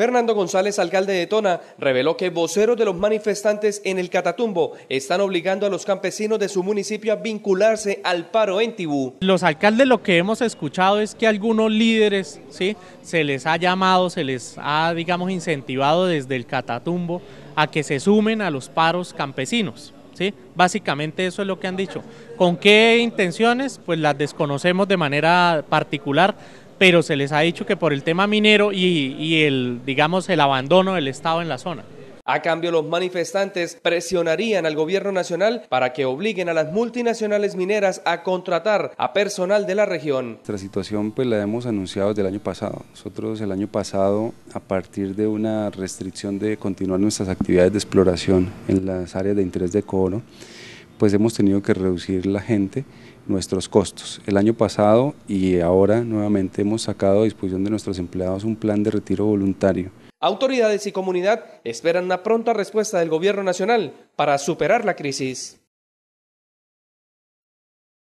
Fernando González, alcalde de Tona, reveló que voceros de los manifestantes en el Catatumbo están obligando a los campesinos de su municipio a vincularse al paro en Tibú. Los alcaldes lo que hemos escuchado es que algunos líderes, ¿sí? se les ha llamado, se les ha, digamos, incentivado desde el Catatumbo a que se sumen a los paros campesinos. Básicamente eso es lo que han dicho. ¿Con qué intenciones? Pues las desconocemos de manera particular, pero se les ha dicho que por el tema minero y, el, digamos, el abandono del Estado en la zona. A cambio, los manifestantes presionarían al gobierno nacional para que obliguen a las multinacionales mineras a contratar a personal de la región. Nuestra situación pues la hemos anunciado desde el año pasado. Nosotros el año pasado, a partir de una restricción de continuar nuestras actividades de exploración en las áreas de interés de cobro, pues hemos tenido que reducir la gente nuestros costos. El año pasado y ahora nuevamente hemos sacado a disposición de nuestros empleados un plan de retiro voluntario. Autoridades y comunidad esperan una pronta respuesta del Gobierno Nacional para superar la crisis.